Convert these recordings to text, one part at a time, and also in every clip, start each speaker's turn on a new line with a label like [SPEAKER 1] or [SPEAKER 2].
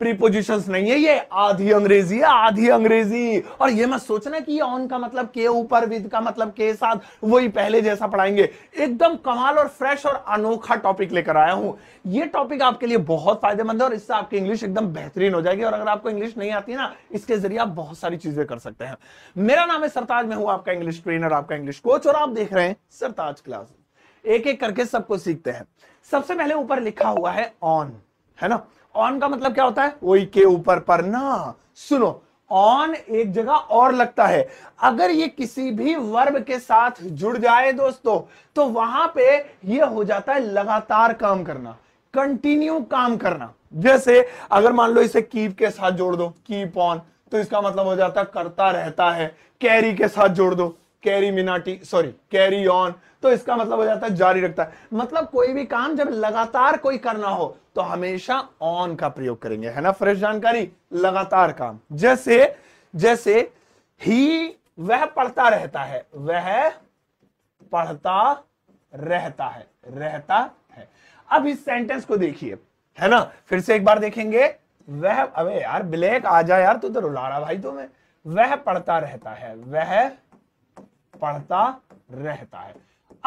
[SPEAKER 1] prepositions नहीं है ये आधी अंग्रेजी है आधी अंग्रेजी और ये मत सोचना कि ऑन का मतलब के ऊपर विद का मतलब के साथ वही पहले जैसा पढ़ाएंगे एकदम कमाल और फ्रेश और अनोखा टॉपिक लेकर आया हूं ये टॉपिक आपके लिए बहुत फायदेमंद है और इससे आपकी इंग्लिश एकदम बेहतरीन हो जाएगी और अगर आपको इंग्लिश नहीं आती ना इसके जरिए आप बहुत सारी चीजें कर सकते हैं मेरा नाम है सरताज मैं हूं आपका इंग्लिश ट्रेनर आपका इंग्लिश कोच और आप देख रहे हैं सरताज क्लास एक एक करके सबको सीखते हैं सबसे पहले ऊपर लिखा हुआ है ऑन है ना ऑन का मतलब क्या होता है वही के ऊपर पर ना सुनो ऑन एक जगह और लगता है अगर ये किसी भी वर्ब के साथ जुड़ जाए दोस्तों तो वहां पे ये हो जाता है लगातार काम करना कंटिन्यू काम करना जैसे अगर मान लो इसे कीप के साथ जोड़ दो कीप ऑन तो इसका मतलब हो जाता है करता रहता है कैरी के साथ जोड़ दो CarryMinati sorry carry on तो इसका मतलब हो जाता है जारी रखता है मतलब कोई भी काम जब लगातार कोई करना हो तो हमेशा ऑन का प्रयोग करेंगे है ना फ्रेश जानकारी लगातार काम जैसे जैसे ही वह पढ़ता रहता है वह पढ़ता रहता है रहता है अब इस सेंटेंस को देखिए है ना फिर से एक बार देखेंगे वह अबे यार ब्लैक आ जा यार तू तो रुला रहा भाई तुम्हें वह पढ़ता रहता है वह पढ़ता रहता है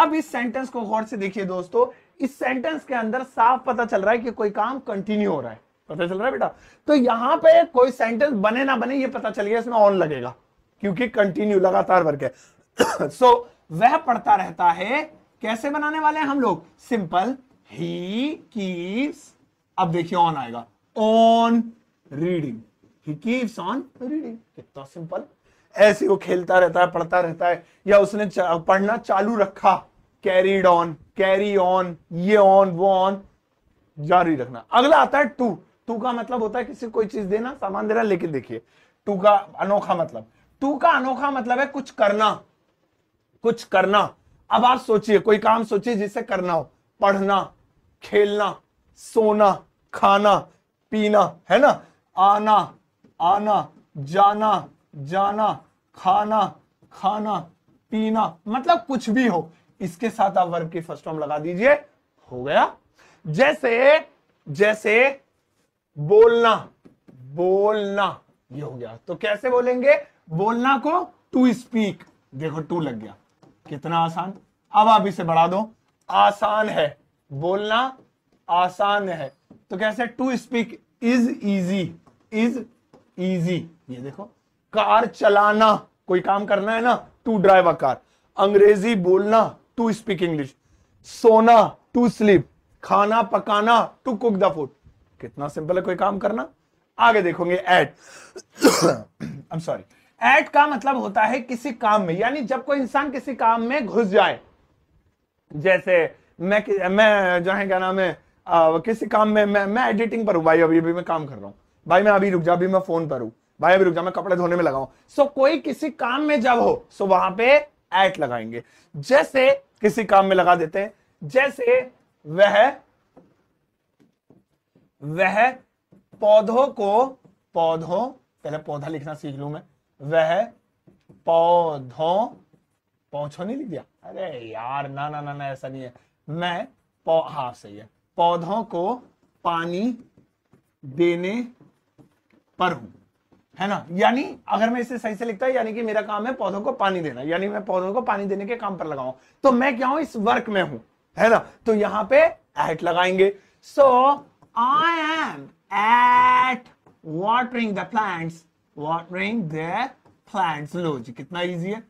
[SPEAKER 1] अब इस सेंटेंस को गौर से देखिए दोस्तों इस सेंटेंस के अंदर साफ पता चल रहा है कि कोई काम कंटिन्यू हो रहा है पता चल रहा है बेटा तो यहां पे कोई सेंटेंस बने ना बने ये पता चल गया इसमें ऑन लगेगा क्योंकि कंटिन्यू लगातार वर्क है सो so, वह पढ़ता रहता है कैसे बनाने वाले हैं हम लोग सिंपल ही कीप्स अब देखिए ऑन आएगा ऑन रीडिंग ही कीप्स ऑन रीडिंग कितना सिंपल ऐसे वो खेलता रहता है पढ़ता रहता है या उसने चा, पढ़ना चालू रखा कैरीड ऑन कैरी ऑन ये ऑन वो ऑन जारी रखना अगला आता है टू टू का मतलब होता है किसी कोई चीज देना सामान देना लेकिन देखिए टू का अनोखा मतलब टू का अनोखा मतलब है कुछ करना कुछ करना अब आप सोचिए कोई काम सोचिए जिसे करना हो पढ़ना खेलना सोना खाना पीना है ना आना आना जाना जाना खाना खाना पीना मतलब कुछ भी हो इसके साथ आप वर्ब की फर्स्ट फॉर्म लगा दीजिए हो गया जैसे जैसे बोलना बोलना ये हो गया तो कैसे बोलेंगे बोलना को टू स्पीक देखो टू लग गया कितना आसान अब आप इसे बढ़ा दो आसान है बोलना आसान है तो कैसे to speak is easy is easy ये देखो कार चलाना कोई काम करना है ना टू ड्राइव अ कार अंग्रेजी बोलना टू स्पीक इंग्लिश सोना टू स्लीप खाना पकाना टू कुक द फूड कितना सिंपल है कोई काम करना आगे देखोगे at I am sorry at का मतलब होता है किसी काम में यानी जब कोई इंसान किसी काम में घुस जाए जैसे मैं मैं जो है क्या नाम है किसी काम में मैं मैं एडिटिंग पर हूं भाई अभी अभी मैं काम कर रहा हूं भाई मैं अभी रुक जा अभी मैं फोन पर हूं भाई अभी रुक जाओ मैं कपड़े धोने में लगाऊ सो so, कोई किसी काम में जब हो सो so वहां पे एट लगाएंगे जैसे किसी काम में लगा देते हैं जैसे वह वह पौधों को पौधों पहले पौधा लिखना सीख लू मैं वह पौधों पौछो नहीं लिख दिया अरे यार ना ना ना ना ऐसा नहीं है मैं पौ हाँ सही है पौधों को पानी देने पर हूं है ना यानी अगर मैं इसे सही से लिखता है यानी कि मेरा काम है पौधों को पानी देना यानी मैं पौधों को पानी देने के काम पर लगाऊं तो मैं क्या हूं इस वर्क में हूं है ना तो यहां पे एट लगाएंगे so I am at the plants watering the plants लो जी कितना इजी है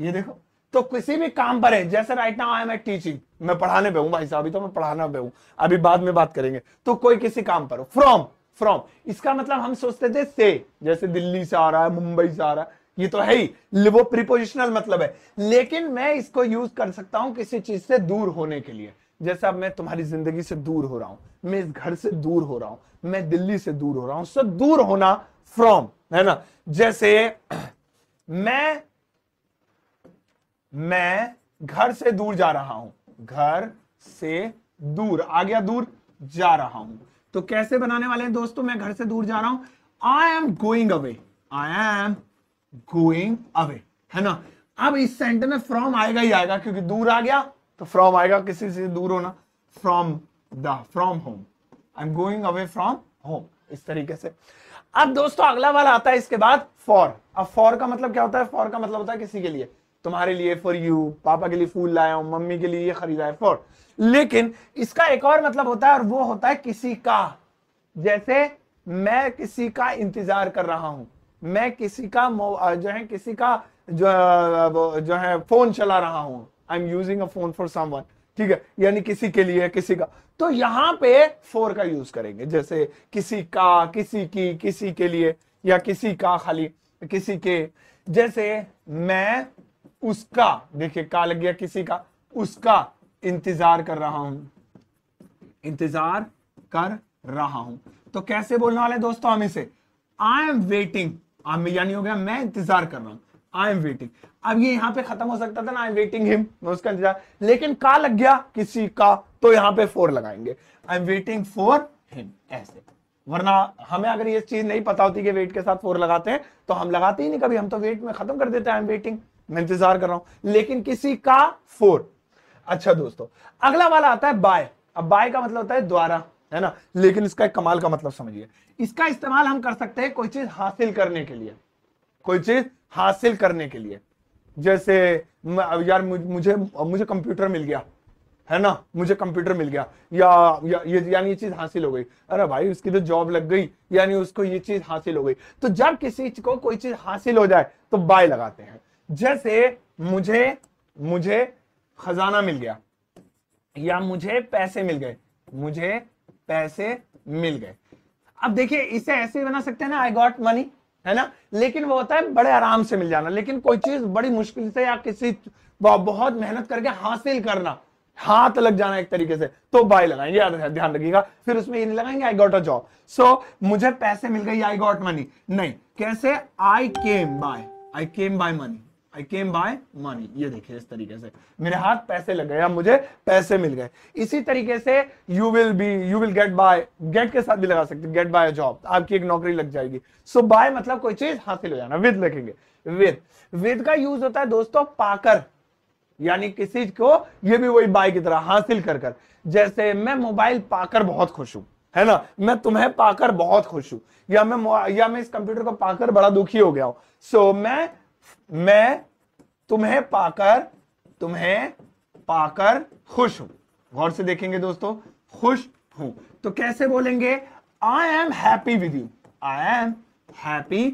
[SPEAKER 1] ये देखो तो किसी भी काम पर है जैसे right now I am at teaching मैं पढ़ाने पे हूं भाई साहब अभी तो मैं पढ़ाना पे हूं अभी बाद में बात करेंगे तो कोई किसी काम पर हो फ्रॉम फ्रॉम इसका मतलब हम सोचते थे से जैसे दिल्ली से आ रहा है मुंबई से आ रहा है ये तो है ही वो प्रिपोजिशनल मतलब है लेकिन मैं इसको यूज कर सकता हूं किसी चीज से दूर होने के लिए जैसे अब मैं तुम्हारी जिंदगी से दूर हो रहा हूं मैं इस घर से दूर हो रहा हूं मैं दिल्ली से दूर हो रहा हूं सो दूर होना फ्रॉम है ना जैसे मैं मैं घर से दूर जा रहा हूं घर से दूर आ गया दूर जा रहा हूं तो कैसे बनाने वाले हैं दोस्तों मैं घर से दूर जा रहा हूं I am going away I am going away है ना अब इस सेंटर में फ्रॉम आएगा ही आएगा क्योंकि दूर आ गया तो फ्रॉम आएगा किसी से दूर होना from the from home I am going away from home इस तरीके से अब दोस्तों अगला वाला आता है इसके बाद फॉर अब फॉर का मतलब क्या होता है फॉर का मतलब होता है किसी के लिए तुम्हारे लिए फॉर यू पापा के लिए फूल लाया हूं मम्मी के लिए ये खरीदा है फॉर लेकिन इसका एक और मतलब होता है और वो होता है किसी का जैसे मैं किसी का इंतजार कर रहा हूं मैं किसी का जो है किसी का जो जो है फोन चला रहा हूं I am using a phone for someone ठीक है यानी किसी के लिए किसी का तो यहां पे फोर का यूज करेंगे जैसे किसी का किसी की किसी के लिए या किसी का खाली किसी के जैसे मैं उसका देखिए का लग गया किसी का उसका इंतजार कर रहा हूं इंतजार कर रहा हूं तो कैसे बोलने वाले दोस्तों हम इसे आई एम वेटिंग यानी हो गया मैं इंतजार कर रहा हूं आई एम वेटिंग अब ये यहां पे खत्म हो सकता था ना आई एम वेटिंग हिम मैं उसका इंतजार लेकिन का लग गया किसी का तो यहां पे फोर लगाएंगे I am waiting for him ऐसे वरना हमें अगर ये चीज नहीं पता होती कि वेट के साथ फोर लगाते हैं तो हम लगाते ही नहीं कभी हम तो वेट में खत्म कर देते हैं आई एम वेटिंग मैं इंतजार कर रहा हूं लेकिन किसी का फोर अच्छा दोस्तों अगला वाला आता है बाय अब बाय का मतलब होता है द्वारा है ना लेकिन इसका एक कमाल का मतलब समझिए इसका इस्तेमाल हम कर सकते हैं कोई चीज हासिल करने के लिए कोई चीज हासिल करने के लिए जैसे यार मुझे मुझे कंप्यूटर मिल गया है ना मुझे कंप्यूटर मिल गया या, या ये यानी ये चीज हासिल हो गई अरे भाई उसकी तो जॉब लग गई यानी उसको ये चीज हासिल हो गई तो जब किसी को कोई चीज हासिल हो जाए तो बाय लगाते हैं जैसे मुझे मुझे खजाना मिल गया या मुझे पैसे मिल गए मुझे पैसे मिल गए अब देखिए इसे ऐसे बना सकते हैं ना आई गॉट मनी है ना लेकिन वो होता है बड़े आराम से मिल जाना लेकिन कोई चीज बड़ी मुश्किल से या किसी बहुत मेहनत करके हासिल करना हाथ लग जाना एक तरीके से तो बाय लगाएंगे ध्यान रखिएगा फिर उसमें ये नहीं लगाएंगे I got a job so मुझे पैसे मिल गए आई गॉट मनी नहीं कैसे I came by I came by money I came by money ये देखिए इस तरीके से मेरे हाथ पैसे लग गए मुझे पैसे मिल गए इसी तरीके से you will be you will get by get के साथ भी लगा सकते गेट बाय जॉब आपकी एक नौकरी लग जाएगी सो so, बाय मतलब कोई चीज हासिल हो जाना विद लिखेंगे विद विद का यूज होता है दोस्तों पाकर यानी किसी को ये भी वही बाय की तरह हासिल कर कर जैसे मैं मोबाइल पाकर बहुत खुश हूं है ना मैं तुम्हें पाकर बहुत खुश हूं या मैं या मैं इस कंप्यूटर को पाकर बड़ा दुखी हो गया हूं सो so, मैं मैं तुम्हें पाकर तुम्हें पाकर खुश हूं गौर से देखेंगे दोस्तों खुश हूं तो कैसे बोलेंगे I am happy with you I am happy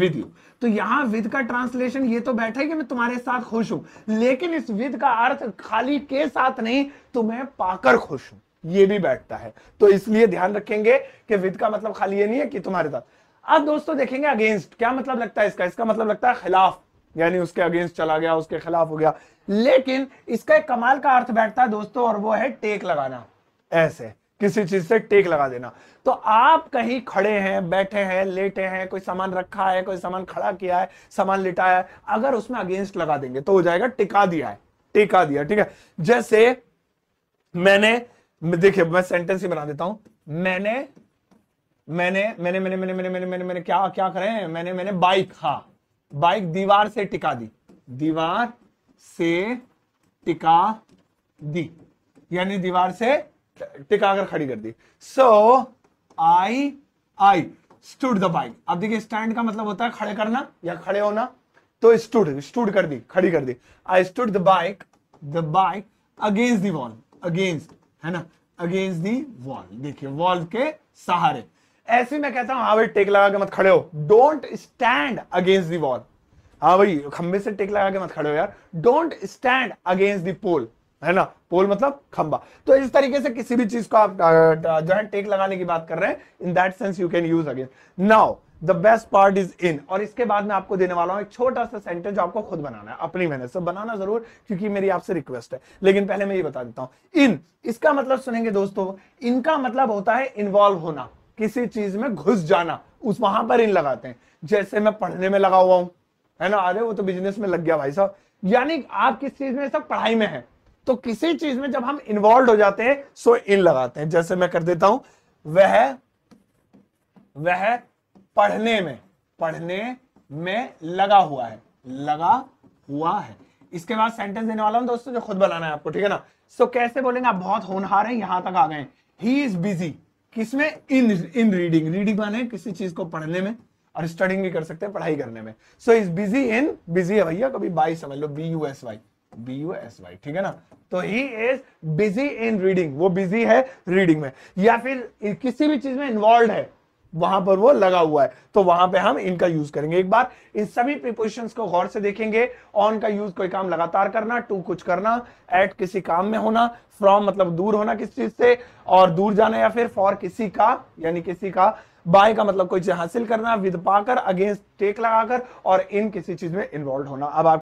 [SPEAKER 1] with you तो यहां विद का ट्रांसलेशन ये तो बैठा है कि मैं तुम्हारे साथ खुश हूं लेकिन इस विद का अर्थ खाली के साथ नहीं तुम्हें पाकर खुश हूं ये भी बैठता है तो इसलिए ध्यान रखेंगे कि विद का मतलब खाली ये नहीं है कि तुम्हारे साथ अब दोस्तों देखेंगे अगेंस्ट क्या मतलब लगता है इसका इसका मतलब लगता है खिलाफ यानी उसके अगेंस्ट चला गया उसके खिलाफ हो गया लेकिन इसका एक कमाल का अर्थ बैठता है दोस्तों और वो है टेक लगाना ऐसे किसी चीज से टेक लगा देना तो आप कहीं खड़े हैं बैठे हैं लेटे हैं कोई सामान रखा है कोई सामान खड़ा किया है सामान लिटाया है अगर उसमें अगेंस्ट लगा देंगे तो हो जाएगा टिका दिया है टिका दिया ठीक है जैसे मैंने देखिए मैं सेंटेंस ही बना देता हूं मैंने मैंने मैंने मैंने मैंने मैंने मैंने मैंने मैंने क्या क्या करे मैंने मैंने बाइक हाँ बाइक दीवार से टिका दी दीवार से टिका दी यानी दीवार से टिका कर खड़ी कर दी so I I stood the bike अब देखिए स्टैंड का मतलब होता है खड़े करना या खड़े होना तो स्टूड स्टूड कर दी खड़ी कर दी I stood the bike the bike against the wall against है ना अगेंस्ट दी वॉल देखिए वॉल के सहारे ऐसे मैं कहता हूं हाँ भाई टेक लगा के मत खड़े हो don't stand against the wall हाँ भाई खंबे से टेक लगा के मत खड़े हो यार don't stand against the pole है ना पोल मतलब खंबा तो इस तरीके से किसी भी चीज को आप जो है टेक लगाने की बात कर रहे हैं in that sense you can use again now the best part is in और इसके बाद मैं आपको देने वाला हूं एक छोटा सा सेंटेंस जो आपको खुद बनाना है अपनी मेहनत से बनाना जरूर क्योंकि मेरी आपसे रिक्वेस्ट है लेकिन पहले मैं ये बता देता हूं इन इसका मतलब सुनेंगे दोस्तों इनका मतलब होता है इन्वॉल्व होना किसी चीज में घुस जाना उस वहां पर इन लगाते हैं जैसे मैं पढ़ने में लगा हुआ हूं है ना अरे वो तो बिजनेस में लग गया भाई साहब यानी आप किस चीज में सब पढ़ाई में है तो किसी चीज में जब हम इन्वॉल्व हो जाते हैं सो इन लगाते हैं जैसे मैं कर देता हूं वह वह पढ़ने में पढ़ने में लगा हुआ है लगा हुआ है इसके बाद सेंटेंस देने वाला हूं दोस्तों जो खुद बनाना है आपको ठीक है ना सो so, कैसे बोलेंगे आप बहुत होनहार हैं यहां तक आ गए ही इज बिजी किसमें इन इन रीडिंग रीडिंग माने किसी चीज को पढ़ने में और स्टडिंग भी कर सकते हैं पढ़ाई करने में so is busy in busy है भैया कभी बाई समझ लो B U S Y B U S Y ठीक है ना तो he is busy in reading वो बिजी है रीडिंग में या फिर किसी भी चीज में इन्वॉल्व है वहां पर वो लगा हुआ है तो वहां पे हम इनका यूज करेंगे एक बार इन सभी प्रिपोजिशन को गौर से देखेंगे ऑन का यूज कोई काम लगातार करना टू कुछ करना एट किसी काम में होना फ्रॉम मतलब दूर होना किसी चीज से और दूर जाना या फिर फॉर किसी का यानी किसी का बाय का मतलब कोई चीज हासिल करना विद पाकर अगेंस्ट टेक लगाकर और इन किसी चीज में इन्वॉल्व होना अब आप